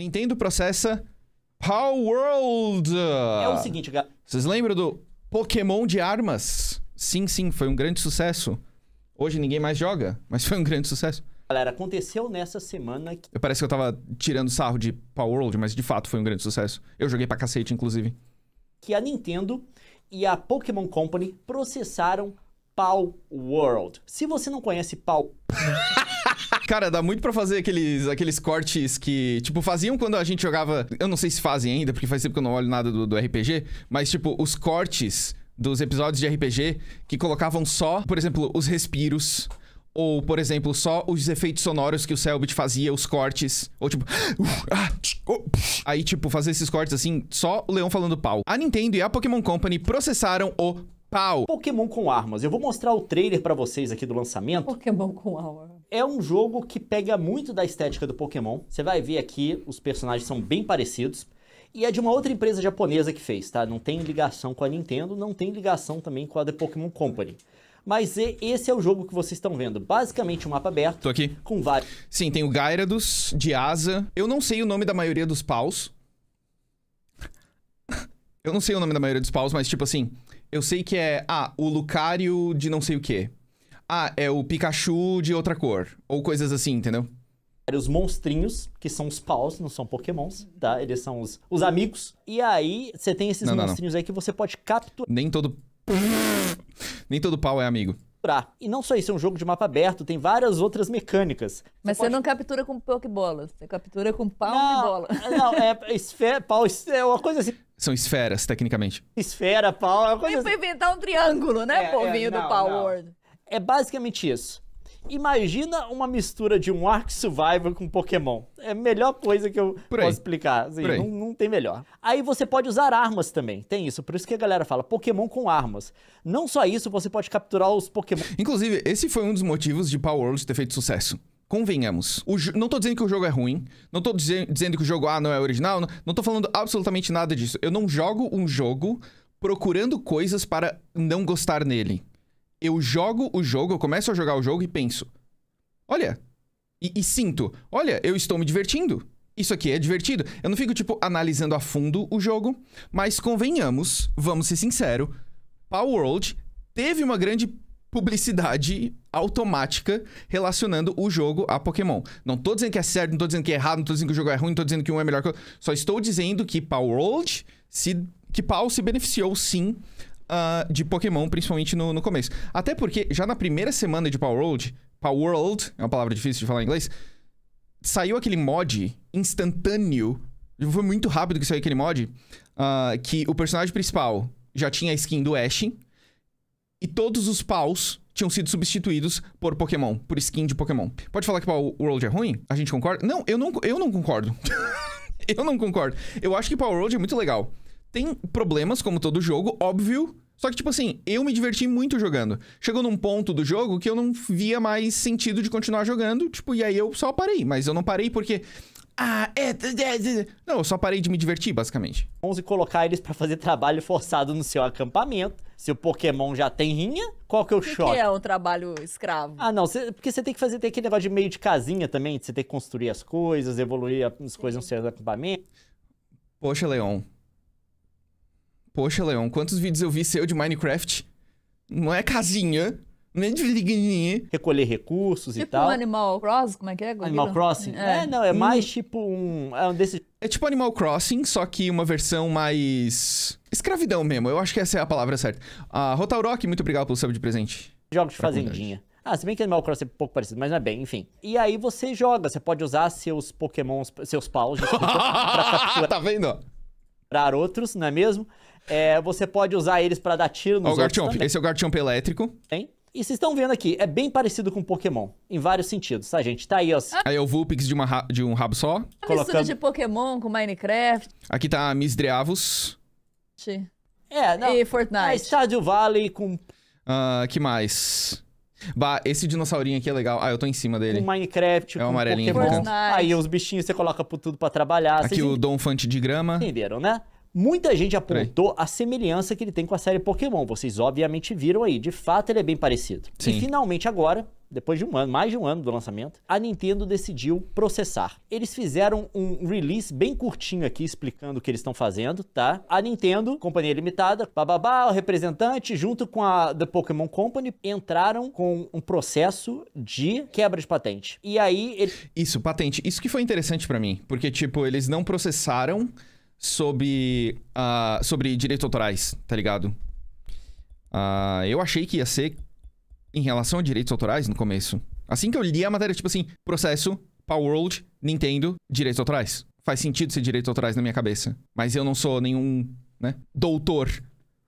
Nintendo processa Power World. É o seguinte, galera. Vocês lembram do Pokémon de armas? Sim, sim, foi um grande sucesso. Hoje ninguém mais joga, mas foi um grande sucesso. Galera, aconteceu nessa semana que... Parece que eu tava tirando sarro de Power World, mas de fato foi um grande sucesso. Eu joguei pra cacete, inclusive. Que a Nintendo e a Pokémon Company processaram Power World. Se você não conhece Power... Cara, dá muito para fazer aqueles, aqueles cortes que, tipo, faziam quando a gente jogava. Eu não sei se fazem ainda, porque faz tempo que eu não olho nada do, do RPG, mas, tipo, os cortes dos episódios de RPG que colocavam só, por exemplo, os respiros. Ou, por exemplo, só os efeitos sonoros que o Selbit fazia, os cortes. Ou tipo. Ah, oh, Aí, tipo, fazer esses cortes assim, só o Leão falando pau. A Nintendo e a Pokémon Company processaram o pau. Pokémon com armas. Eu vou mostrar o trailer para vocês aqui do lançamento. Pokémon com armas. É um jogo que pega muito da estética do Pokémon. Você vai ver aqui, os personagens são bem parecidos. E é de uma outra empresa japonesa que fez, tá? Não tem ligação com a Nintendo, não tem ligação também com a The Pokémon Company. Mas esse é o jogo que vocês estão vendo. Basicamente um mapa aberto. Tô aqui. Com vários. Sim, tem o Gyarados, de Asa. Eu não sei o nome da maioria dos paus. Eu não sei o nome da maioria dos paus, mas tipo assim. Eu sei que é, ah, o Lucario de não sei o quê. Ah, é o Pikachu de outra cor. Ou coisas assim, entendeu? Os monstrinhos, que são os paus, não são pokémons, tá? Eles são os, os amigos. E aí, você tem esses não, monstrinhos não, não. aí que você pode capturar. Nem todo... Nem todo pau é amigo capturar. E não só isso, é um jogo de mapa aberto, tem várias outras mecânicas. Mas você, você não captura com pokebola, você captura com pau não, e bola. Não, é esfera, pau, é uma coisa assim. São esferas, tecnicamente. Esfera, pau, é uma coisa. Assim. inventar um triângulo, né, é, povinho é, não, do Power World? É basicamente isso. Imagina uma mistura de um Ark Survival com Pokémon. É a melhor coisa que eu posso explicar. Assim, não, não, tem melhor. Aí você pode usar armas também. Tem isso. Por isso que a galera fala Pokémon com armas. Não só isso, você pode capturar os Pokémon. Inclusive, esse foi um dos motivos de Power World ter feito sucesso convenhamos. não tô dizendo que o jogo é ruim. Não tô dizendo que o jogo ah, não é original. Não, não tô falando absolutamente nada disso. Eu não jogo um jogo procurando coisas para não gostar nele eu jogo o jogo, eu começo a jogar o jogo e penso: olha, e, e, sinto, olha, eu estou me divertindo. Isso aqui é divertido. Eu não fico, tipo, analisando a fundo o jogo, mas convenhamos, vamos ser sinceros: Power World teve uma grande publicidade automática relacionando o jogo a Pokémon. Não tô dizendo que é certo, não tô dizendo que é errado, não tô dizendo que o jogo é ruim, não tô dizendo que um é melhor que o outro. Só estou dizendo que Power World se que Paul se beneficiou sim uh, de Pokémon, principalmente no, no começo. Até porque já na primeira semana de Power World, Power World, é uma palavra difícil de falar em inglês, saiu aquele mod instantâneo. Foi muito rápido que saiu aquele mod. Uh, que o personagem principal já tinha a skin do Ash. E todos os paus tinham sido substituídos por Pokémon, por skin de Pokémon. Pode falar que Power World é ruim? A gente concorda? Não, eu não, eu não concordo. eu não concordo. Eu acho que Power World é muito legal. Tem problemas, como todo jogo, óbvio. Só que, tipo assim, eu me diverti muito jogando. Chegou num ponto do jogo que eu não via mais sentido de continuar jogando, tipo, e aí eu só parei. Mas eu não parei porque. Ah, é. Não, eu só parei de me divertir, basicamente. Vamos colocar eles para fazer trabalho forçado no seu acampamento. Se o Pokémon já tem rinha, qual que é o, choque? que é um trabalho escravo? Ah, não, cê, porque você tem que fazer tem aquele negócio de meio de casinha também, de você ter que construir as coisas, evoluir as coisas no seu acampamento. Poxa, Leon, Poxa, Leon, quantos vídeos eu vi seu de Minecraft? Não é casinha, nem é de de Recolher recursos tipo e tal. Tipo um Animal Crossing, como é que é? Animal Crossing? É, é não, é hum. mais tipo um... É, um desse... é tipo Animal Crossing, só que uma versão mais... Escravidão mesmo, eu acho que essa é a palavra certa. Ah, Rotaurok, muito obrigado pelo sub de presente. Jogos de fazendinha. Ah, se bem que Animal Crossing é um pouco parecido, mas não é bem, enfim. E aí você joga, você pode usar seus pokémons, seus paus, desculpa, pra capturar... tá vendo? Pra outros, não é mesmo? É, você pode usar eles para dar tiro nos Ó, Garchomp. Esse é o Garchomp elétrico. Tem. E vocês estão vendo aqui, é bem parecido com Pokémon, em vários sentidos, tá, gente? Tá aí, ó. Ah. Aí é o Vulpix de, uma de um rabo só. É a colocando... mistura de Pokémon com Minecraft. Aqui tá a Miss Dreavos. É, não. E Fortnite. É Estádio Valley com... Ah, que mais? Bah, esse dinossaurinho aqui é legal. Ah, eu tô em cima dele. Com Minecraft, é com amarelinho Pokémon. Aí os bichinhos você coloca tudo pra trabalhar. Aqui Vocês o ent... Dom Fante de grama. Entenderam, né? Muita gente apontou a semelhança que ele tem com a série Pokémon. Vocês obviamente viram aí. De fato, ele é bem parecido. Sim. E finalmente agora, depois de um ano, mais de um ano do lançamento, a Nintendo decidiu processar. Eles fizeram um release bem curtinho aqui explicando o que eles estão fazendo, tá? A Nintendo, companhia limitada, bababá, o representante, junto com a The Pokémon Company, entraram com um processo de quebra de patente. E aí. Ele... Isso, patente. Isso que foi interessante para mim, porque, tipo, eles não processaram sobre, uh, sobre direitos autorais, tá ligado? Uh, eu achei que ia ser em relação a direitos autorais no começo. Assim que eu li a matéria, tipo assim, processo, Power World Nintendo, direitos autorais. Faz sentido ser direitos autorais na minha cabeça. Mas eu não sou nenhum, né, doutor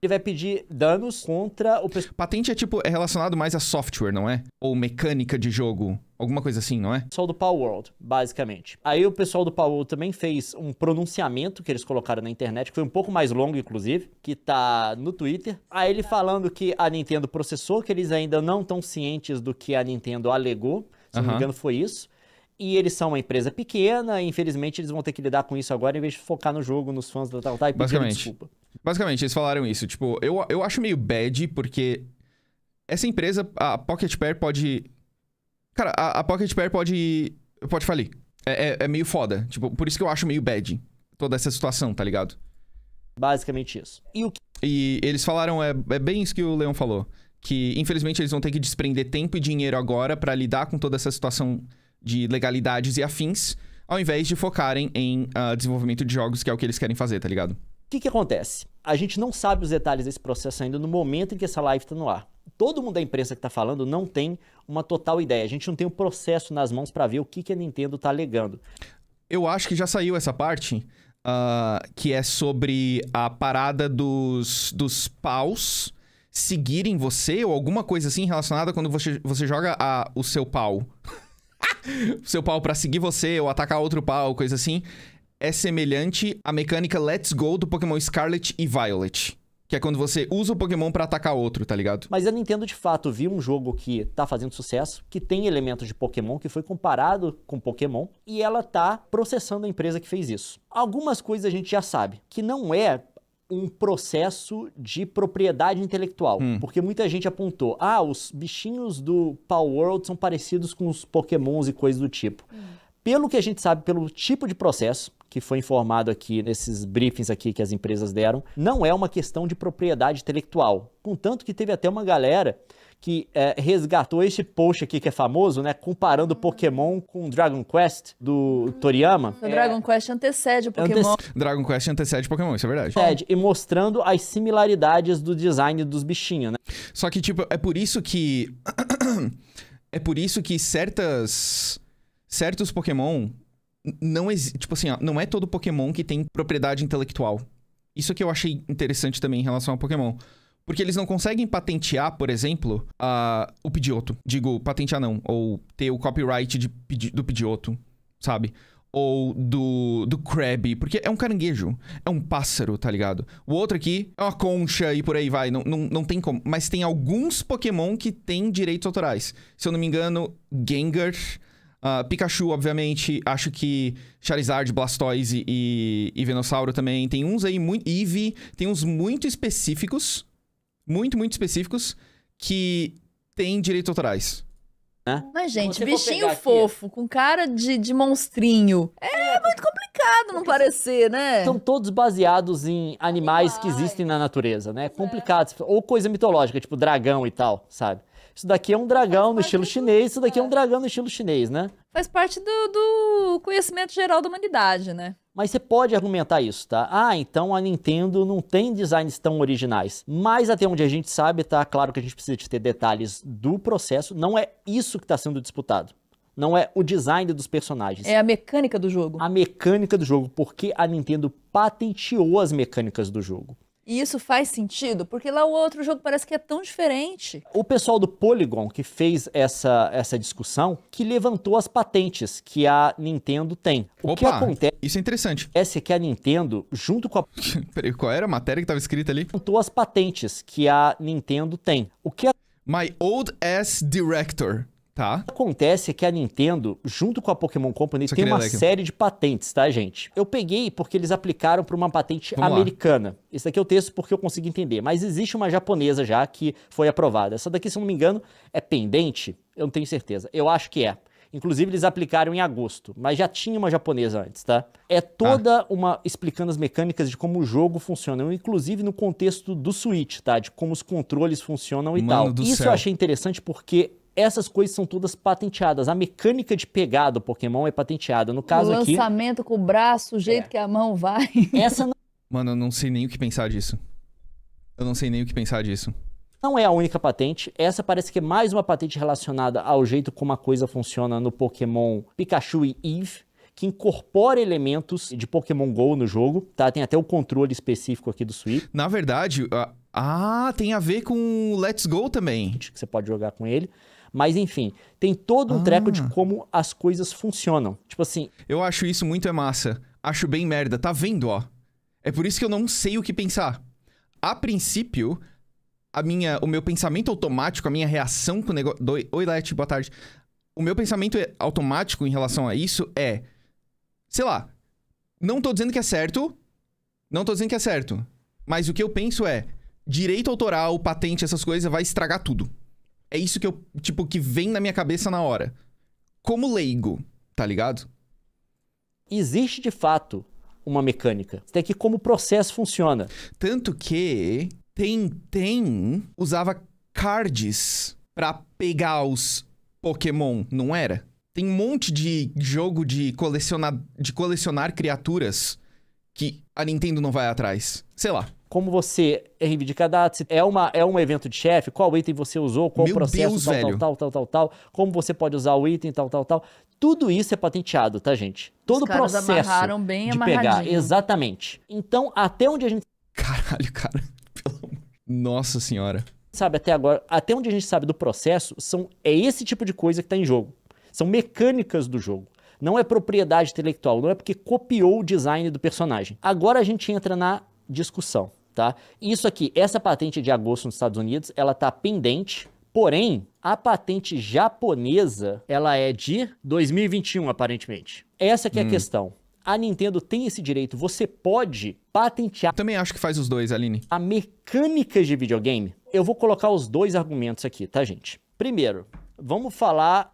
ele vai pedir danos contra o... Patente é tipo, é relacionado mais a software, não é? Ou mecânica de jogo, alguma coisa assim, não é? pessoal do Power World, basicamente. Aí o pessoal do Power World também fez um pronunciamento que eles colocaram na internet, que foi um pouco mais longo, inclusive, que tá no Twitter. Aí ele falando que a Nintendo processou, que eles ainda não estão cientes do que a Nintendo alegou, se uhum. não me engano foi isso e eles são uma empresa pequena, e infelizmente eles vão ter que lidar com isso agora em vez de focar no jogo, nos fãs da tal, tal e pedir desculpa. Basicamente, eles falaram isso. Tipo, eu, eu acho meio bad, porque essa empresa, a Pocket Pair, pode. Cara, a, a Pocket Pair pode. Pode falir. É, é, é, meio foda. Tipo, por isso que eu acho meio bad toda essa situação, tá ligado? Basicamente isso. E, que... e eles falaram, é, é bem isso que o Leon falou. Que infelizmente eles vão ter que desprender tempo e dinheiro agora para lidar com toda essa situação de legalidades e afins, ao invés de focarem em uh, desenvolvimento de jogos, que é o que eles querem fazer, tá ligado? que, que acontece? A gente não sabe os detalhes desse processo ainda no momento em que essa live está no ar. Todo mundo da imprensa que está falando não tem uma total ideia. A gente não tem o um processo nas mãos para ver o que, que a Nintendo está alegando. Eu acho que já saiu essa parte, uh, que é sobre a parada dos, dos paus seguirem você ou alguma coisa assim relacionada quando você, você joga a, o seu pau. o seu pau para seguir você ou atacar outro pau, coisa assim é semelhante à mecânica Let's Go do Pokémon Scarlet e Violet. Que é quando você usa o Pokémon para atacar outro, tá ligado? Mas a Nintendo de fato viu um jogo que tá fazendo sucesso, que tem elementos de Pokémon, que foi comparado com Pokémon, e ela tá processando a empresa que fez isso. Algumas coisas a gente já sabe, que não é um processo de propriedade intelectual. Hum. Porque muita gente apontou: ah, os bichinhos do Power World são parecidos com os pokémons e coisas do tipo. Hum. Pelo que a gente sabe, pelo tipo de processo que foi informado aqui nesses briefings aqui que as empresas deram, não é uma questão de propriedade intelectual. Contanto que teve até uma galera que é, resgatou esse post aqui que é famoso, né? Comparando Pokémon com Dragon Quest do Toriyama. O Dragon é... Quest antecede o Pokémon. Dragon Quest antecede Pokémon, isso é verdade. e mostrando as similaridades do design dos bichinhos, né? Só que, tipo, é por isso que. é por isso que certas certos Pokémon não tipo assim, ó, não é todo Pokémon que tem propriedade intelectual. Isso que eu achei interessante também em relação ao Pokémon. Porque eles não conseguem patentear, por exemplo, a, o Pidioto. Digo, patentear não. Ou ter o copyright de, do Pidioto, sabe? Ou do, do Krabby. Porque é um caranguejo. É um pássaro, tá ligado? O outro aqui é uma concha e por aí vai. Não, não, não tem como. Mas tem alguns Pokémon que têm direitos autorais. Se eu não me engano, Gengar Uh, Pikachu, obviamente, acho que Charizard, Blastoise e, e Venossauro também. Tem uns aí muito. Eevee, tem uns muito específicos. Muito, muito específicos. Que tem direitos autorais. Né? Mas, gente, bichinho fofo, aqui... com cara de, de monstrinho. É, é muito complicado não parecer, né? São todos baseados em animais, animais. que existem na natureza, né? É, é complicado. Ou coisa mitológica, tipo dragão e tal, sabe? Isso daqui é um dragão no estilo do... chinês, isso daqui é. um é. dragão no estilo chinês, né? Faz parte do, do conhecimento geral da humanidade, né? Mas você pode argumentar isso, tá? Ah, então a Nintendo não tem designs tão originais. Mas até onde a gente sabe, tá claro que a gente precisa de ter detalhes do processo. Não é isso que está sendo disputado. Não é o design dos personagens. É a mecânica do jogo. A mecânica do jogo, porque a Nintendo patenteou as mecânicas do jogo. E isso faz sentido? Porque lá o outro jogo parece que é tão diferente. O pessoal do Polygon que fez essa, essa discussão, que levantou as patentes que a Nintendo tem. O Opa, que acontece... Isso é interessante. É essa que a Nintendo, junto com a... Peraí, qual era a matéria que estava escrita ali? Levantou as patentes que a Nintendo tem. O que a... My old ass director. Tá. O que acontece é que a Nintendo, junto com a Pokémon Company, Só tem uma série de patentes, tá, gente? Eu peguei porque eles aplicaram para uma patente Vamos americana. Lá. Esse daqui é o texto porque eu consigo entender, mas existe uma japonesa já que foi aprovada. Essa daqui, se eu não me engano, é pendente? Eu não tenho certeza. Eu acho que é. Inclusive, eles aplicaram em agosto, mas já tinha uma japonesa antes, tá? É tá. toda ah. uma explicando as mecânicas de como o jogo funciona, inclusive no contexto do Switch, tá? De como os controles funcionam e Mano tal. Isso céu. eu achei interessante porque essas coisas são todas patenteadas. A mecânica de pegar do Pokémon é patenteada. No caso o aqui. O lançamento com o braço, o jeito é. que a mão vai. Essa não... Mano, eu não sei nem o que pensar disso. Eu não sei nem o que pensar disso. Não é a única patente. Essa parece que é mais uma patente relacionada ao jeito como a coisa funciona no Pokémon Pikachu e Eve que incorpora elementos de Pokémon GO no jogo, tá? Tem até o controle específico aqui do Switch. Na verdade, a... ah, tem a ver com Let's Go também. Que você pode jogar com ele. Mas enfim, tem todo um ah. treco de ah. como as coisas funcionam. Tipo assim. Eu acho isso muito é massa. Acho bem merda. Tá vendo, ó? É por isso que eu não sei o que pensar. A princípio, a minha, o meu pensamento automático, a minha reação com o negócio. Oi, Leti, boa tarde. O meu pensamento é automático em relação a isso é. Sei lá. Não tô dizendo que é certo. Não tô dizendo que é certo. Mas o que eu penso é: direito autoral, patente, essas coisas vai estragar tudo. É isso que eu, tipo, que vem na minha cabeça na hora. Como leigo, tá ligado? Existe de fato uma mecânica. Você tem que como o processo funciona. Tanto que tem usava cards para pegar os Pokémon, não era? Tem um monte de jogo de colecionar, de colecionar criaturas que a Nintendo não vai atrás. Sei lá como você é reivindica dados, ah, se é, uma, é um evento de chefe, qual item você usou, qual Meu processo, Deus, tal, velho. tal, tal, tal, tal, como você pode usar o item, tal, tal, tal. Tudo isso é patenteado, tá, gente? Todo o processo amarraram bem de pegar. Exatamente. Então, até onde a gente... Caralho, cara. Pelo... Nossa senhora. Sabe, até agora, até onde a gente sabe do processo, são, é esse tipo de coisa que tá em jogo. São mecânicas do jogo não é propriedade intelectual, não é porque copiou o design do personagem. Agora a gente entra na discussão. Tá? Isso aqui, essa patente de agosto nos Estados Unidos, ela está pendente, porém, a patente japonesa, ela é de 2021, aparentemente. Essa que hum. é a hum. questão. A Nintendo tem esse direito, você pode patentear. também acho que faz os dois, Aline. A mecânica de videogame. Eu vou colocar os dois argumentos aqui, tá, gente? Primeiro, vamos falar.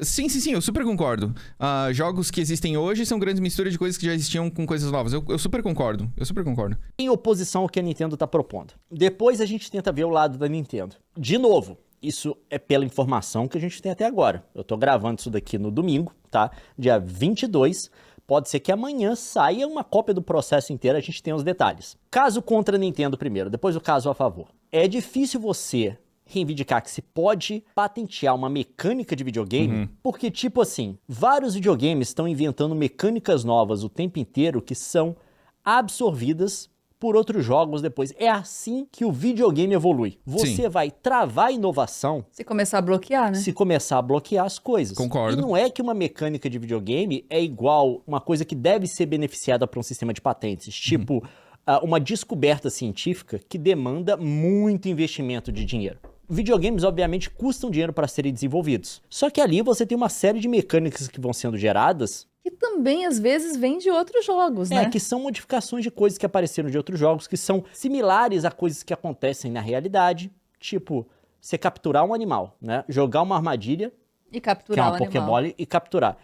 Sim, sim, sim, eu super concordo. Uh, jogos que existem hoje são grandes misturas de coisas que já existiam com coisas novas. Eu, eu, super concordo, eu super concordo. Em oposição ao que a Nintendo tá propondo. Depois a gente tenta ver o lado da Nintendo. De novo, isso é pela informação que a gente tem até agora. Eu tô gravando isso daqui no domingo, tá? Dia 22. Pode ser que amanhã saia uma cópia do processo inteiro, a gente tem os detalhes. Caso contra a Nintendo primeiro, depois o caso a favor. É difícil você reivindicar que se pode patentear uma mecânica de videogame, uhum. porque, tipo assim, vários videogames estão inventando mecânicas novas o tempo inteiro que são absorvidas por outros jogos depois. É assim que o videogame evolui. Você Sim. vai travar a inovação. Se começar a bloquear, né? Se começar a bloquear as coisas. Concordo. E não é que uma mecânica de videogame é igual uma coisa que deve ser beneficiada por um sistema de patentes. Uhum. Tipo. Uhum uma descoberta científica que demanda muito investimento de dinheiro videogames obviamente custam dinheiro para serem desenvolvidos. Só que ali você tem uma série de mecânicas que vão sendo geradas que também às vezes vem de outros jogos, é, né? que são modificações de coisas que apareceram de outros jogos que são similares a coisas que acontecem na realidade, tipo você capturar um animal, né? Jogar uma armadilha e capturar que é uma o Pokémon e capturar.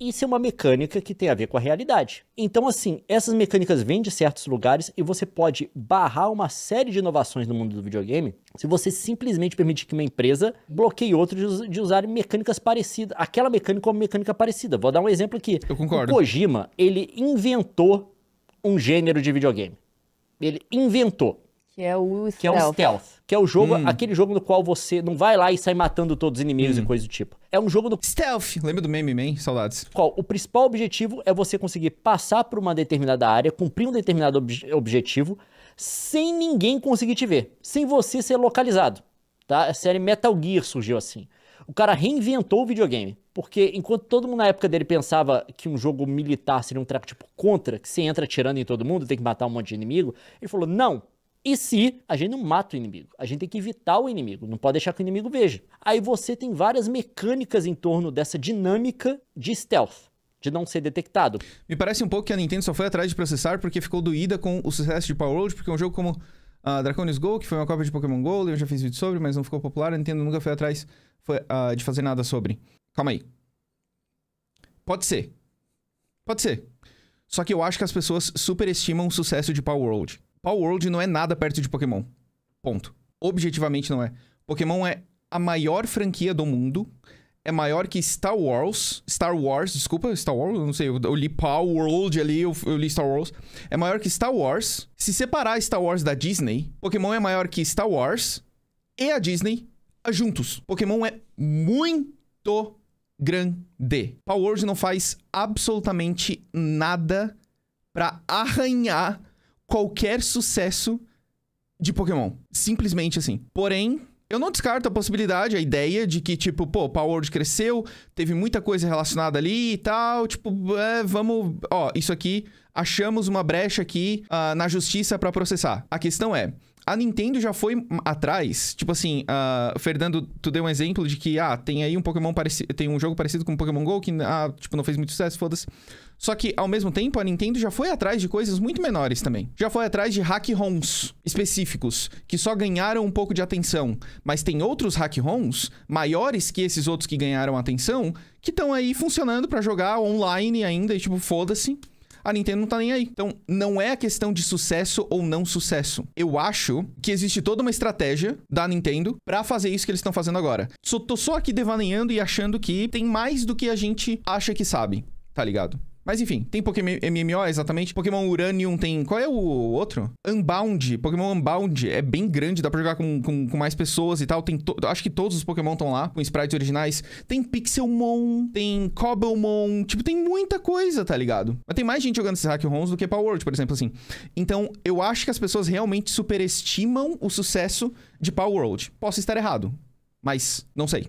Isso é uma mecânica que tem a ver com a realidade. Então, assim, essas mecânicas vêm de certos lugares e você pode barrar uma série de inovações no mundo do videogame se você simplesmente permitir que uma empresa bloqueie outra de usar mecânicas parecidas. Aquela mecânica ou mecânica parecida. Vou dar um exemplo aqui. Eu concordo. O Kojima, ele inventou um gênero de videogame. Ele inventou. Que é o stealth. Que é o stealth que é o jogo, hum. aquele jogo no qual você não vai lá e sai matando todos os inimigos hum. e coisa do tipo. É um jogo do... Stealth, lembra do Meme Man? Saudades. Qual? O principal objetivo é você conseguir passar por uma determinada área, cumprir um determinado ob objetivo, sem ninguém conseguir te ver, sem você ser localizado, tá? A série Metal Gear surgiu assim. O cara reinventou o videogame. Porque enquanto todo mundo na época dele pensava que um jogo militar seria um treco tipo contra, que você entra atirando em todo mundo, tem que matar um monte de inimigo, ele falou: não, e se a gente não mata o inimigo? A gente tem que evitar o inimigo, não pode deixar que o inimigo veja. Aí você tem várias mecânicas em torno dessa dinâmica de stealth. De não ser detectado. Me parece um pouco que a Nintendo só foi atrás de processar porque ficou doída com o sucesso de Power World, porque é um jogo como uh, Draconis Go, que foi uma cópia de Pokémon Go, eu já fiz vídeo sobre, mas não ficou popular, a Nintendo nunca foi atrás foi, uh, de fazer nada sobre. Calma aí. Pode ser. Pode ser. Só que eu acho que as pessoas superestimam o sucesso de Power World. Power World não é nada perto de Pokémon. Ponto. Objetivamente não é. Pokémon é a maior franquia do mundo. É maior que Star Wars. Star Wars, desculpa, Star Wars, eu não sei. Eu, eu li Power World ali, eu, eu, li Star Wars. É maior que Star Wars. Se separar Star Wars da Disney, Pokémon é maior que Star Wars e a Disney juntos. Pokémon é muito grande. Power World não faz absolutamente nada para arranhar qualquer sucesso de Pokémon. Simplesmente assim. Porém, eu não descarto a possibilidade, a ideia de que, tipo, pô, Power World cresceu, teve muita coisa relacionada ali e tal, tipo, é, vamos, ó, isso aqui, achamos uma brecha aqui uh, na justiça para processar. A questão é, a Nintendo já foi atrás, tipo assim, uh, Fernando, tu deu um exemplo de que, ah, tem aí um Pokémon parecido, tem um jogo parecido com Pokémon GO que, ah, tipo, não fez muito sucesso, foda-se. Só que, ao mesmo tempo, a Nintendo já foi atrás de coisas muito menores também. Já foi atrás de hack-ROMs específicos, que só ganharam um pouco de atenção. Mas tem outros hack-ROMs, maiores que esses outros que ganharam atenção, que estão aí funcionando para jogar online ainda e, tipo, foda-se a Nintendo não tá nem aí. Então, não é a questão de sucesso ou não sucesso. Eu acho que existe toda uma estratégia da Nintendo para fazer isso que eles estão fazendo agora. Só, tô só aqui devaneando e achando que tem mais do que a gente acha que sabe, tá ligado? Mas enfim, tem Pokémon MMO exatamente. Pokémon Uranium tem. Qual é o outro? Unbound. Pokémon Unbound é bem grande, dá pra jogar com, com, com mais pessoas e tal. Tem to... Acho que todos os Pokémon estão lá, com sprites originais. Tem Pixelmon, tem Cobblemon. Tipo, tem muita coisa, tá ligado? Mas tem mais gente jogando esses hack ROMs do que Power World, por exemplo, assim. Então, eu acho que as pessoas realmente superestimam o sucesso de Power World. Posso estar errado, mas não sei.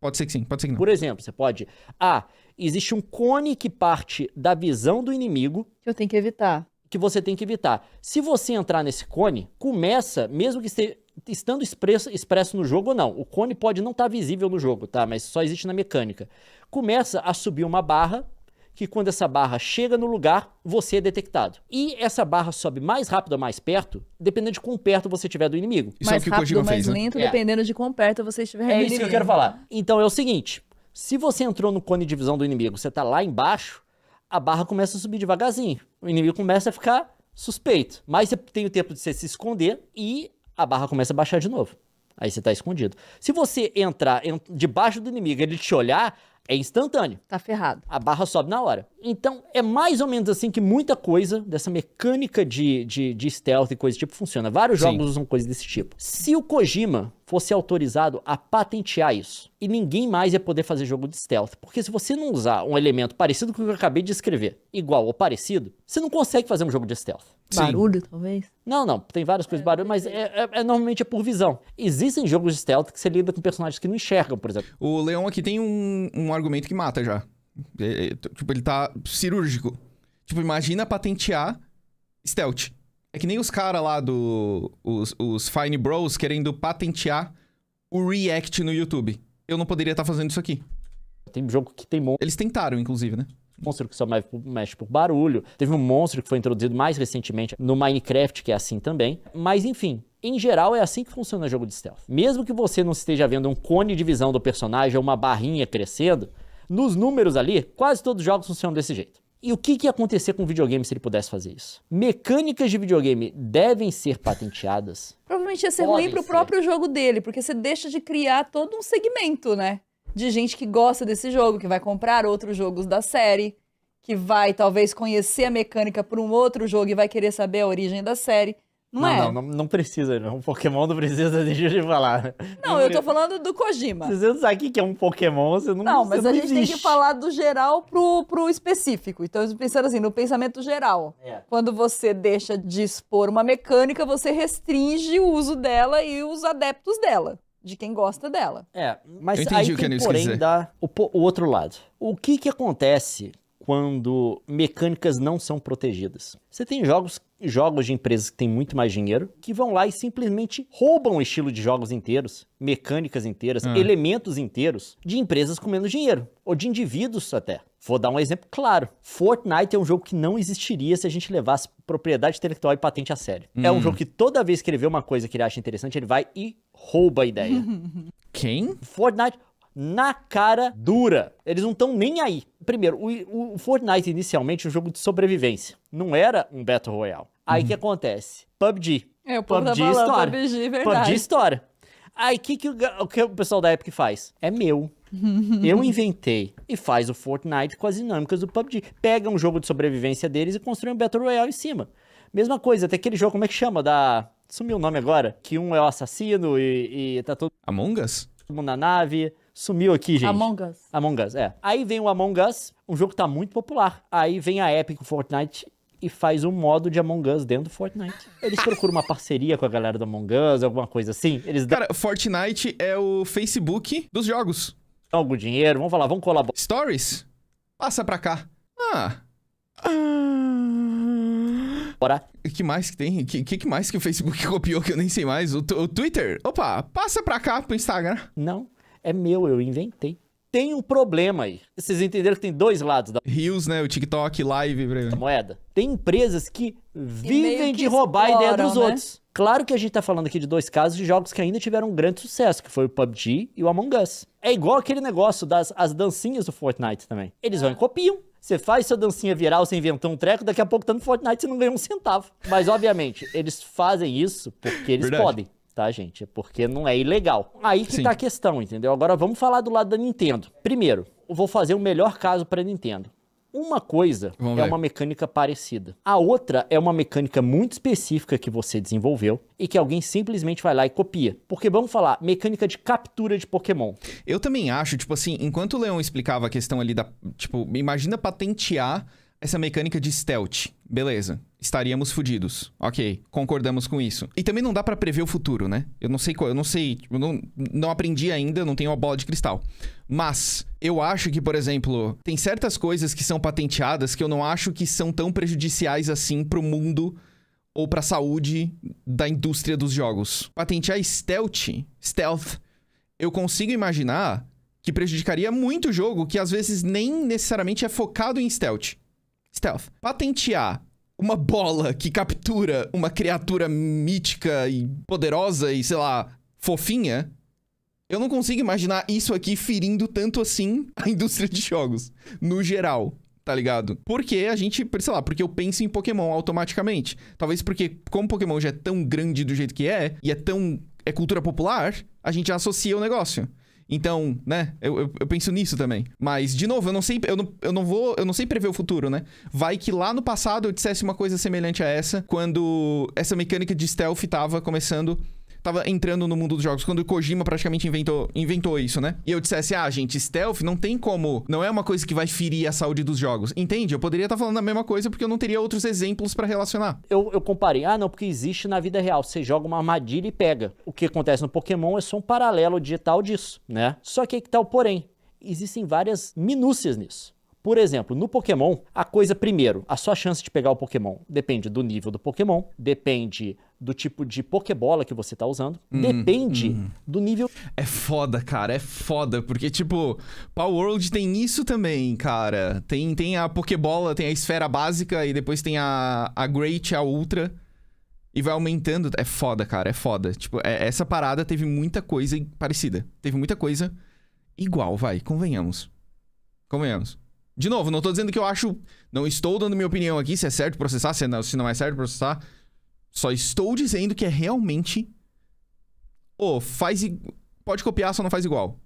Pode ser que sim, pode ser que não. Por exemplo, você pode. Ah, Existe um cone que parte da visão do inimigo. Que eu tenho que evitar. Que você tem que evitar. Se você entrar nesse cone, começa, mesmo que esteja estando expresso, expresso no jogo ou não. O cone pode não estar tá visível no jogo, tá? Mas só existe na mecânica. Começa a subir uma barra que quando essa barra chega no lugar, você é detectado. E essa barra sobe mais rápido ou mais perto, dependendo de quão perto você estiver do inimigo. Isso mais é o que rápido mais fez, né? lento, né? dependendo de quão perto você estiver. É isso que eu quero falar. Então é o seguinte, se você entrou no cone de visão do inimigo, você tá lá embaixo, a barra começa a subir devagarzinho. O inimigo começa a ficar suspeito. Mas você tem o tempo de você se esconder e a barra começa a baixar de novo. Aí você tá escondido. Se você entrar debaixo do inimigo e ele te olhar, é instantâneo. Tá ferrado. A barra sobe na hora. Então, é mais ou menos assim que muita coisa dessa mecânica de, de, de stealth e coisa do tipo funciona. Vários Sim. jogos usam coisas desse tipo. Se o Kojima fosse autorizado a patentear isso. E ninguém mais ia poder fazer jogo de stealth, porque se você não usar um elemento parecido com o que eu acabei de escrever, igual ou parecido, você não consegue fazer um jogo de stealth. Sim. Barulho, talvez? Não, não, tem várias coisas de barulho, mas é, é, é, normalmente é por visão. Existem jogos de stealth que você lida com personagens que não enxergam, por exemplo. O Leão aqui tem um, um argumento que mata já. É, é tipo, ele tá cirúrgico. Tipo, imagina patentear stealth. É que nem os caras lá do. Os, os Fine Bros querendo patentear o React no YouTube. Eu não poderia estar tá fazendo isso aqui. Tem jogo que tem monstro. Eles tentaram, inclusive, né? Monstro que só mexe por barulho. Teve um monstro que foi introduzido mais recentemente no Minecraft, que é assim também. Mas enfim, em geral, é assim que funciona o jogo de stealth. Mesmo que você não esteja vendo um cone de visão do personagem ou uma barrinha crescendo, nos números ali, quase todos os jogos funcionam desse jeito. E o que, que ia acontecer com o videogame se ele pudesse fazer isso? Mecânicas de videogame devem ser patenteadas? Provavelmente ia ser Podem ruim pro ser. próprio jogo dele, porque você deixa de criar todo um segmento, né? De gente que gosta desse jogo, que vai comprar outros jogos da série, que vai talvez conhecer a mecânica por um outro jogo e vai querer saber a origem da série. Não, não, é? Não, não, não, precisa, Um Pokémon não precisa, deixa eu te falar. Não, eu tô falando do Kojima. não você o que é um Pokémon, você não Não, mas a gente existe. tem que falar do geral pro, pro específico. Então, pensando assim, no pensamento geral. É. Quando você deixa de expor uma mecânica, você restringe o uso dela e os adeptos dela. De quem gosta dela. É, mas eu aí o que tem, porém, quiser. dá o, o outro lado. O que que acontece quando mecânicas não são protegidas. Você tem jogos jogos de empresas que têm muito mais dinheiro que vão lá e simplesmente roubam o estilo de jogos inteiros, mecânicas inteiras, hum. elementos inteiros de empresas com menos dinheiro ou de indivíduos até. Vou dar um exemplo claro. Fortnite é um jogo que não existiria se a gente levasse propriedade intelectual e patente a sério. Hum. É um hum. jogo que toda vez que ele vê uma coisa que ele acha interessante, ele vai e rouba a ideia. Quem? Fortnite na cara dura. Eles não estão nem aí. Primeiro, o, o Fortnite inicialmente é um jogo de sobrevivência. Não era um Battle Royale. Aí o uhum. que acontece? PUBG. É, o PUBG história. PUBG, é verdade. PUBG história. Aí que que o que o pessoal da Epic faz? É meu. Eu inventei e faz o Fortnite com as dinâmicas do PUBG. Pega um jogo de sobrevivência deles e constrói um Battle Royale em cima. Mesma coisa, tem aquele jogo, como é que chama? Da. Sumiu o nome agora? Que um é o assassino e, e tá todo. Among Us? Todo mundo na nave. Sumiu aqui, gente. Among Us. Among Us, é. Aí vem o Among Us, um jogo que tá muito popular. Aí vem a Epic Fortnite e faz um modo de Among Us dentro do Fortnite. Eles procuram uma parceria com a galera do Among Us, alguma coisa assim. Eles Cara, Fortnite é o Facebook dos jogos. algum dinheiro, vamos falar, vamos colaborar. Stories? Passa pra cá. Ah. Bora. O que mais que tem? O que, que, que, mais que o Facebook copiou que eu nem sei mais? O, o Twitter? Opa, passa pra cá pro Instagram. Não. É meu, eu inventei. Tem um problema aí. Vocês entenderam que tem dois lados da. Rios, né? O TikTok, live, moeda. Tem empresas que vivem que de roubar exploram, a ideia dos né? outros. Claro que a gente tá falando aqui de dois casos de jogos que ainda tiveram um grande sucesso, que foi o PUBG e o Among Us. É igual aquele negócio das as dancinhas do Fortnite também. Eles vão e copiam. Você faz sua dancinha viral, você inventou um treco, daqui a pouco tá no Fortnite você não ganha um centavo. Mas, obviamente, eles fazem isso porque eles Verdade. podem tá, gente? É porque não é ilegal. Aí que Sim. tá a questão, entendeu? Agora vamos falar do lado da Nintendo. Primeiro, eu vou fazer o melhor caso para Nintendo. Uma coisa é uma mecânica parecida. A outra é uma mecânica muito específica que você desenvolveu e que alguém simplesmente vai lá e copia. Porque vamos falar, mecânica de captura de Pokémon. Eu também acho, tipo assim, enquanto o Leon explicava a questão ali da. Tipo, imagina patentear essa mecânica de stealth. Beleza, estaríamos fudidos. Ok, concordamos com isso. E também não dá para prever o futuro, né? Eu não sei qual, eu não sei, eu não, não aprendi ainda, não tenho uma bola de cristal. Mas eu acho que, por exemplo, tem certas coisas que são patenteadas que eu não acho que são tão prejudiciais assim pro mundo ou pra saúde da indústria dos jogos. Patentear stealth, stealth, eu consigo imaginar que prejudicaria muito o jogo que às vezes nem necessariamente é focado em stealth. Stealth. Patentear uma bola que captura uma criatura mítica e poderosa e, sei lá, fofinha. Eu não consigo imaginar isso aqui ferindo tanto assim a indústria de jogos, no geral tá ligado? Porque a gente, sei lá, porque eu penso em Pokémon automaticamente. Talvez porque, como Pokémon já é tão grande do jeito que é, e é tão. é cultura popular, a gente já associa o negócio. Então, né, eu, eu, eu, penso nisso também. Mas, de novo, eu não sei, eu não, eu não vou, eu não sei prever o futuro, né? Vai que lá no passado eu dissesse uma coisa semelhante a essa, quando essa mecânica de stealth tava começando tava entrando no mundo dos jogos, quando o Kojima praticamente inventou, inventou isso, né? E eu dissesse, ah, gente, stealth não tem como, não é uma coisa que vai ferir a saúde dos jogos. Entende? Eu poderia estar tá falando a mesma coisa porque eu não teria outros exemplos para relacionar. Eu, eu comparei, ah, não, porque existe na vida real. Você joga uma armadilha e pega. O que acontece no Pokémon é só um paralelo digital disso, né? Só que aí que tá o porém. Existem várias minúcias nisso. Por exemplo, no Pokémon, a coisa primeiro, a sua chance de pegar o Pokémon depende do nível do Pokémon, depende do tipo de pokebola que você tá usando. Hum, depende hum. do nível. É foda, cara. É foda. Porque, tipo, Power World tem isso também, cara. Tem, tem a pokebola, tem a esfera básica e depois tem a, a Great, a Ultra. E vai aumentando. É foda, cara. É foda. Tipo, é, essa parada teve muita coisa parecida. Teve muita coisa igual, vai. Convenhamos. Convenhamos. De novo, não tô dizendo que eu acho. Não estou dando minha opinião aqui se é certo processar, se é não, se não é certo processar. Só estou dizendo que é realmente. Ô, oh, faz. I... Pode copiar, só não faz igual.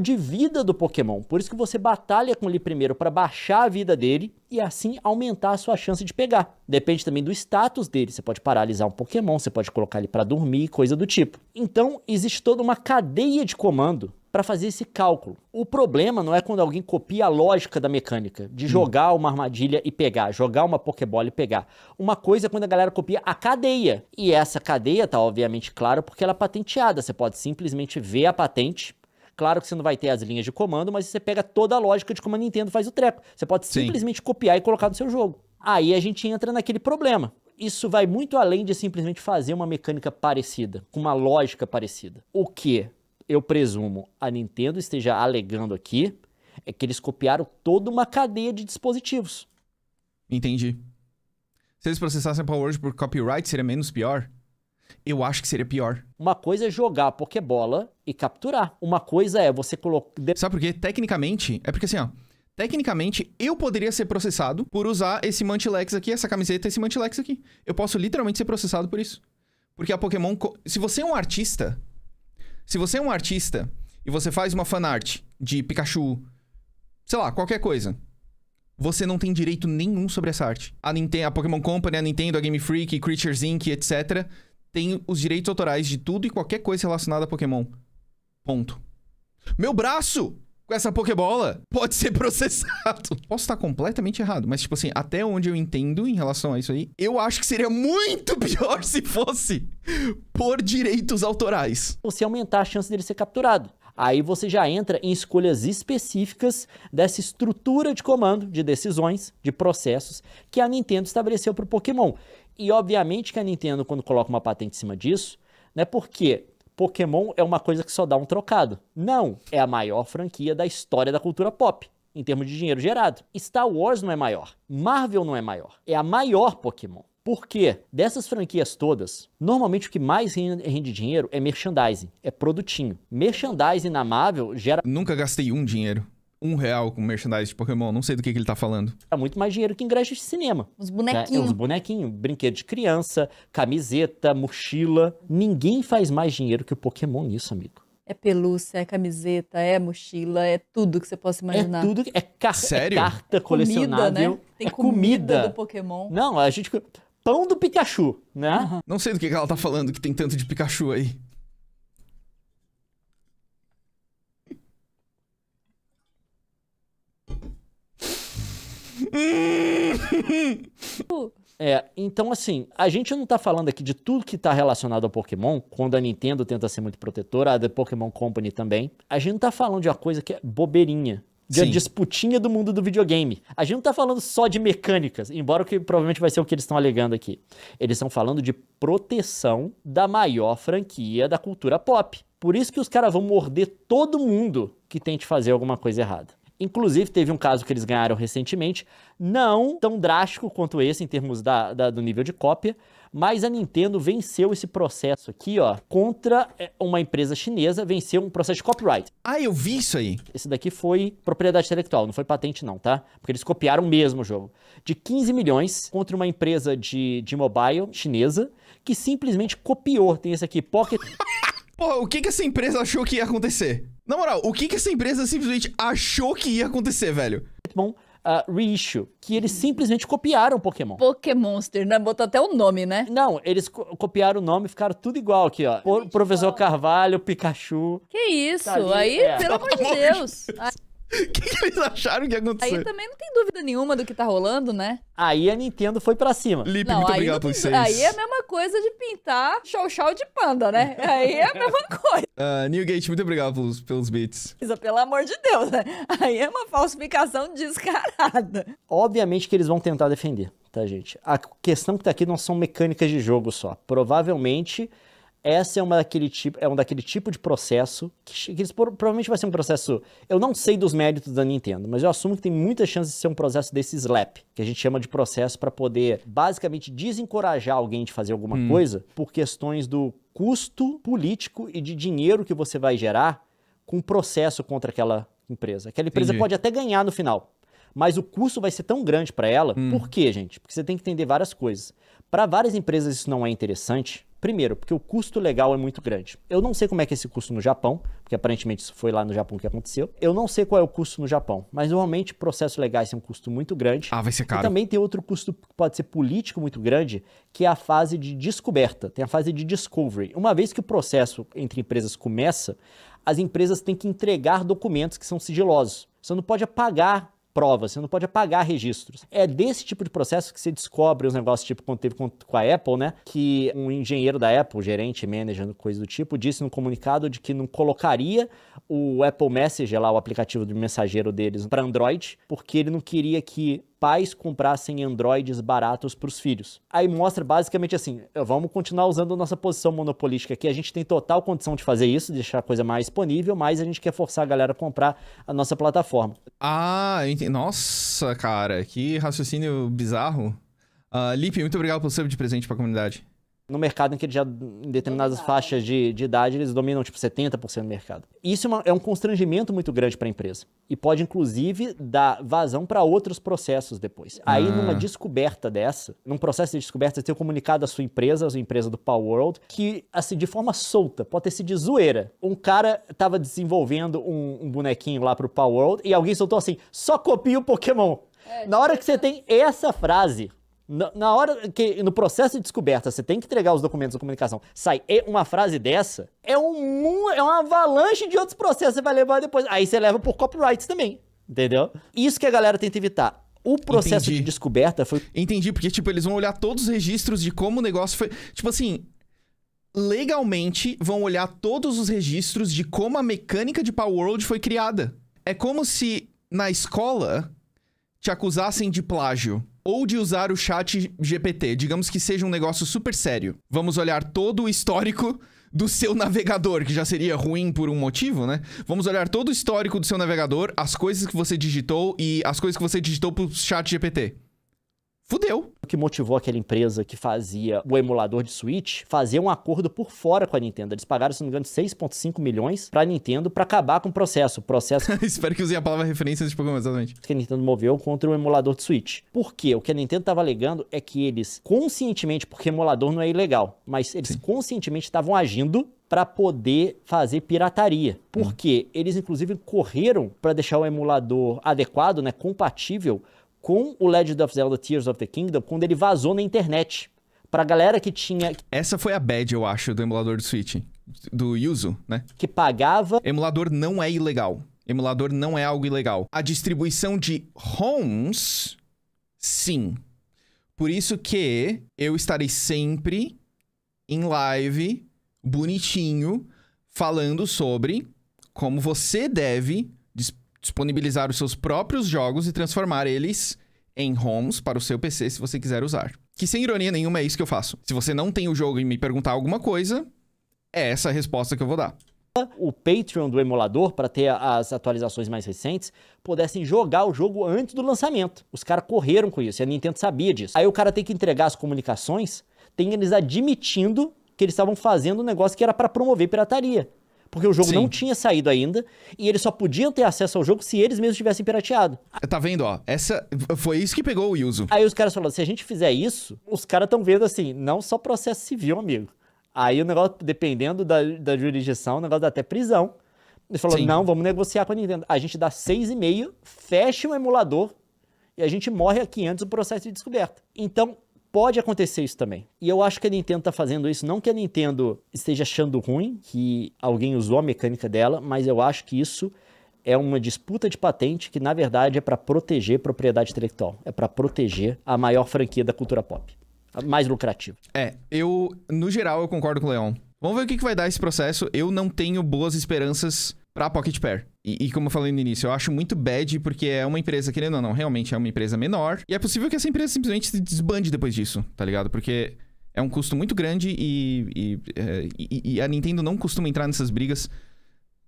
De vida do Pokémon. Por isso que você batalha com ele primeiro para baixar a vida dele e assim aumentar a sua chance de pegar. Depende também do status dele. Você pode paralisar um Pokémon, você pode colocar ele para dormir, coisa do tipo. Então, existe toda uma cadeia de comando para fazer esse cálculo. O problema não é quando alguém copia a lógica da mecânica, de hum. jogar uma armadilha e pegar, jogar uma pokebola e pegar. Uma coisa é quando a galera copia a cadeia. E essa cadeia tá obviamente clara porque ela é patenteada. Você pode simplesmente ver a patente. Claro que você não vai ter as linhas de comando, mas você pega toda a lógica de como a Nintendo faz o treco. Você pode Sim. simplesmente copiar e colocar no seu jogo. Aí a gente entra naquele problema isso vai muito além de simplesmente fazer uma mecânica parecida, com uma lógica parecida. O quê? eu presumo, a Nintendo esteja alegando aqui é que eles copiaram toda uma cadeia de dispositivos. Entendi. Se eles processassem a Word por copyright, seria menos pior? Eu acho que seria pior. Uma coisa é jogar Pokébola e capturar. Uma coisa é você colocar. Sabe por quê? Tecnicamente, é porque assim, ó. Tecnicamente, eu poderia ser processado por usar esse Mantilex aqui, essa camiseta, esse Mantilex aqui. Eu posso literalmente ser processado por isso. Porque a Pokémon. Se você é um artista, se você é um artista e você faz uma fanart de Pikachu, sei lá, qualquer coisa, você não tem direito nenhum sobre essa arte. A, Nintendo, a Pokémon Company, a Nintendo, a Game Freak, Creatures Inc., etc., tem os direitos autorais de tudo e qualquer coisa relacionada a Pokémon. Ponto. Meu braço! com essa Pokébola pode ser processado. Posso estar completamente errado, mas, tipo assim, até onde eu entendo em relação a isso aí, eu acho que seria muito pior se fosse por direitos autorais. Você aumentar a chance dele ser capturado. Aí você já entra em escolhas específicas dessa estrutura de comando, de decisões, de processos que a Nintendo estabeleceu para o Pokémon. E obviamente que a Nintendo, quando coloca uma patente em cima disso, não é porque Pokémon é uma coisa que só dá um trocado. Não, é a maior franquia da história da cultura pop, em termos de dinheiro gerado. Star Wars não é maior, Marvel não é maior, é a maior Pokémon. Porque dessas franquias todas, normalmente o que mais rende dinheiro é merchandising, é produtinho. Merchandising na Marvel gera. Nunca gastei um dinheiro um real com merchandise de Pokémon. Não sei do que, que ele tá falando. É muito mais dinheiro que ingressos de cinema. Os bonequinhos. Né? Os bonequinhos, brinquedo de criança, camiseta, mochila. Ninguém faz mais dinheiro que o Pokémon nisso, amigo. É pelúcia, é camiseta, é mochila, é tudo que você possa é imaginar. É tudo, é, car é Sério? é carta colecionada, Comida, né? Tem é comida. comida do Pokémon. Não, a gente pão do Pikachu, né? Uhum. Não sei do que ela tá falando que tem tanto de Pikachu aí. É, então assim, a gente não tá falando aqui de tudo que tá relacionado ao Pokémon, quando a Nintendo tenta ser muito protetora, a The Pokémon Company também. A gente não tá falando de uma coisa que é bobeirinha. De disputinha do mundo do videogame. A gente não tá falando só de mecânicas, embora que provavelmente vai ser o que eles estão alegando aqui. Eles estão falando de proteção da maior franquia da cultura pop. Por isso que os caras vão morder todo mundo que tente fazer alguma coisa errada. Inclusive, teve um caso que eles ganharam recentemente, não tão drástico quanto esse em termos da, da, do nível de cópia, mas a Nintendo venceu esse processo aqui, ó, contra é, uma empresa chinesa, venceu um processo de copyright. Ah, eu vi isso aí. Esse daqui foi propriedade intelectual, não foi patente não, tá? Porque eles copiaram mesmo o jogo. De 15 milhões contra uma empresa de, de mobile chinesa que simplesmente copiou. Tem esse aqui, Pocket... Pô, o que que essa empresa achou que ia acontecer? Na moral, o que que essa empresa simplesmente achou que ia acontecer, velho? Bom, Uh, ah, reissue, que eles simplesmente copiaram Pokémon. Pokémonster, né? Botou até o nome, né? Não, eles co copiaram o nome e ficaram tudo igual aqui, ó. Por, professor Carvalho, Pikachu. Que isso? Tá ali, Aí, é. pelo amor de Deus. O que, que, eles acharam que ia acontecer? Aí também não tem dúvida nenhuma do que tá rolando, né? Aí a Nintendo foi pra cima. Lipe, muito obrigado por vocês. Aí é a mesma coisa de pintar show-show de panda, né? Aí é a mesma coisa. Uh, Newgate, muito obrigado pelos, pelos beats. Pelo amor de Deus, né? Aí é uma falsificação descarada. Obviamente que eles vão tentar defender, tá, gente? A questão que tá aqui não são mecânicas de jogo só. Provavelmente essa é uma daquele tipo, é um daquele tipo de processo que, que provavelmente vai ser um processo. Eu não sei dos méritos da Nintendo, mas eu assumo que tem muita chance de ser um processo desse slap, que a gente chama de processo para poder basicamente desencorajar alguém de fazer alguma hum. coisa por questões do custo político e de dinheiro que você vai gerar com processo contra aquela empresa. Aquela empresa Entendi. pode até ganhar no final, mas o custo vai ser tão grande para ela. Hum. Por quê, gente? Porque você tem que entender várias coisas. Para várias empresas isso não é interessante Primeiro, porque o custo legal é muito grande. Eu não sei como é que é esse custo no Japão, porque aparentemente isso foi lá no Japão que aconteceu. Eu não sei qual é o custo no Japão, mas normalmente processos legais têm um custo muito grande. Ah, vai ser caro. E também tem outro custo que pode ser político muito grande, que é a fase de descoberta, tem a fase de discovery. Uma vez que o processo entre empresas começa, as empresas têm que entregar documentos que são sigilosos. Você não pode apagar provas, você não pode apagar registros. É desse tipo de processo que você descobre os negócios, tipo quando teve com, a Apple, né? Que um engenheiro da Apple, gerente, manager, coisa do tipo, disse no comunicado de que não colocaria o Apple Messenger, lá o aplicativo de mensageiro deles, para Android, porque ele não queria que pais comprassem Androids baratos para os filhos. Aí mostra basicamente assim: vamos continuar usando nossa posição monopolística aqui, a gente tem total condição de fazer isso, deixar a coisa mais disponível, mas a gente quer forçar a galera a comprar a nossa plataforma. Ah, entendi. nossa, cara, que raciocínio bizarro. Uh, Lipe, muito obrigado pelo sub de presente para a comunidade no mercado em que eles já, em determinadas Exato. faixas de, de, idade, eles dominam tipo 70% do mercado. Isso é, uma, é um constrangimento muito grande para a empresa. E pode, inclusive, dar vazão para outros processos depois. Aí, ah. numa descoberta dessa, num processo de descoberta, você tem comunicado à sua empresa, a sua empresa do Power World, que, assim, de forma solta, pode ter sido de zoeira. Um cara estava desenvolvendo um, um, bonequinho lá para o Power World e alguém soltou assim: só copia o Pokémon. É, Na hora que você tipo tem essa frase, na hora que no processo de descoberta você tem que entregar os documentos da comunicação, sai uma frase dessa, é um é uma avalanche de outros processos que você vai levar depois. Aí você leva por copyrights também, entendeu? Isso que a galera tenta evitar. O processo Entendi. de descoberta foi Entendi, porque tipo eles vão olhar todos os registros de como o negócio foi, tipo assim, legalmente vão olhar todos os registros de como a mecânica de Power World foi criada. É como se na escola te acusassem de plágio ou de usar o chat GPT. Digamos que seja um negócio super sério. Vamos olhar todo o histórico do seu navegador, que já seria ruim por um motivo, né? Vamos olhar todo o histórico do seu navegador, as coisas que você digitou e as coisas que você digitou pro chat GPT fudeu. O que motivou aquela empresa que fazia o emulador de Switch fazer um acordo por fora com a Nintendo. Eles pagaram, se não me engano, 6,5 milhões pra Nintendo pra acabar com o processo. O processo. Espero que usei a palavra referência de Pokémon, exatamente. Que a Nintendo moveu contra o emulador de Switch. Por quê? O que a Nintendo tava alegando é que eles conscientemente, porque emulador não é ilegal, mas eles Sim. conscientemente estavam agindo para poder fazer pirataria. Porque uhum. eles, inclusive, correram para deixar o emulador adequado, né, compatível com o Legend of Zelda Tears of the Kingdom quando ele vazou na internet. Pra galera que tinha. Essa foi a bad, eu acho, do emulador do Switch. Do Yuzu, né? Que pagava. Emulador não é ilegal. Emulador não é algo ilegal. A distribuição de ROMs, sim. Por isso que eu estarei sempre em live, bonitinho, falando sobre como você deve disponibilizar os seus próprios jogos e transformar eles em ROMs para o seu PC se você quiser usar. Que sem ironia nenhuma é isso que eu faço. Se você não tem o jogo e me perguntar alguma coisa, é essa a resposta que eu vou dar o Patreon do emulador para ter as atualizações mais recentes, pudessem jogar o jogo antes do lançamento. Os caras correram com isso e a Nintendo sabia disso. Aí o cara tem que entregar as comunicações, tem eles admitindo que eles estavam fazendo um negócio que era para promover pirataria porque o jogo Sim. não tinha saído ainda e eles só podiam ter acesso ao jogo se eles mesmos tivessem pirateado. Ah, tá vendo, ó? Essa foi isso que pegou o Yuzu. Aí os caras falaram: se a gente fizer isso, os caras estão vendo assim, não só processo civil, amigo. Aí o negócio, dependendo da, da jurisdição, o negócio dá até prisão. Eles falaram: não, vamos negociar com a Nintendo. A gente dá 6,5, fecha o emulador e a gente morre a 500 o processo de descoberta. Então, Pode acontecer isso também. E eu acho que a Nintendo tá fazendo isso, não que a Nintendo esteja achando ruim que alguém usou a mecânica dela, mas eu acho que isso é uma disputa de patente que na verdade é para proteger propriedade intelectual, é para proteger a maior franquia da cultura pop, a mais lucrativa. É, eu no geral eu concordo com o Leon. Vamos ver o que, que vai dar esse processo. Eu não tenho boas esperanças para a Pocket Pair. E, e, como eu falei no início, eu acho muito bad porque é uma empresa, querendo ou não, realmente é uma empresa menor. E é possível que essa empresa simplesmente se desbande depois disso, tá ligado? Porque é um custo muito grande e, e, é, e a Nintendo não costuma entrar nessas brigas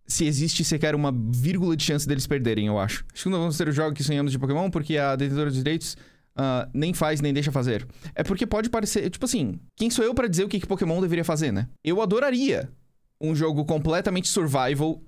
se existe sequer uma vírgula de chance deles perderem, eu acho. Acho que não vamos ter o jogo que sonhamos de Pokémon porque a detentora de direitos uh, nem faz nem deixa fazer. É porque pode parecer, tipo assim, quem sou eu para dizer o que, que Pokémon deveria fazer, né? Eu adoraria um jogo completamente survival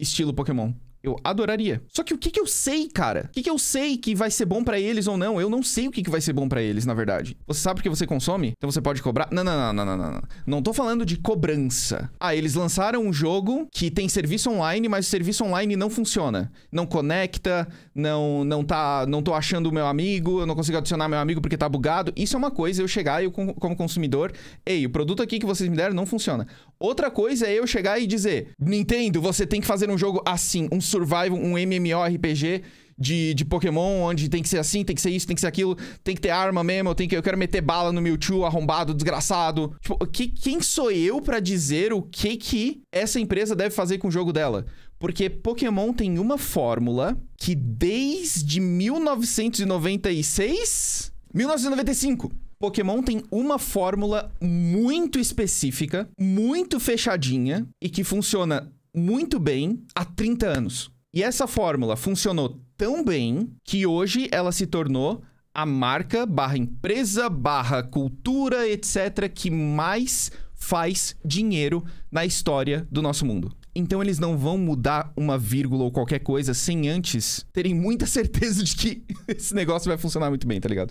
estilo Pokémon. Eu adoraria. Só que o que, que eu sei, cara? O que, que eu sei que vai ser bom para eles ou não? Eu não sei o que, que vai ser bom para eles, na verdade. Você sabe porque você consome? Então você pode cobrar? Não, não, não, não, não, não. Não tô falando de cobrança. Ah, eles lançaram um jogo que tem serviço online, mas o serviço online não funciona. Não conecta, não não tá, não tô achando o meu amigo, eu não consigo adicionar meu amigo porque tá bugado. Isso é uma coisa, eu chegar eu como consumidor, ei, o produto aqui que vocês me deram não funciona. Outra coisa é eu chegar e dizer: "Nintendo, você tem que fazer um jogo assim, um survival, um MMORPG de, de Pokémon, onde tem que ser assim, tem que ser isso, tem que ser aquilo, tem que ter arma mesmo, tem que, eu quero meter bala no Mewtwo, arrombado, desgraçado. Tipo, que, quem sou eu para dizer o que que essa empresa deve fazer com o jogo dela? Porque Pokémon tem uma fórmula que desde 1996... 1995, Pokémon tem uma fórmula muito específica, muito fechadinha e que funciona muito bem há 30 anos. E essa fórmula funcionou tão bem que hoje ela se tornou a marca barra empresa barra cultura, etc., que mais faz dinheiro na história do nosso mundo. Então eles não vão mudar uma vírgula ou qualquer coisa sem antes terem muita certeza de que esse negócio vai funcionar muito bem, tá ligado?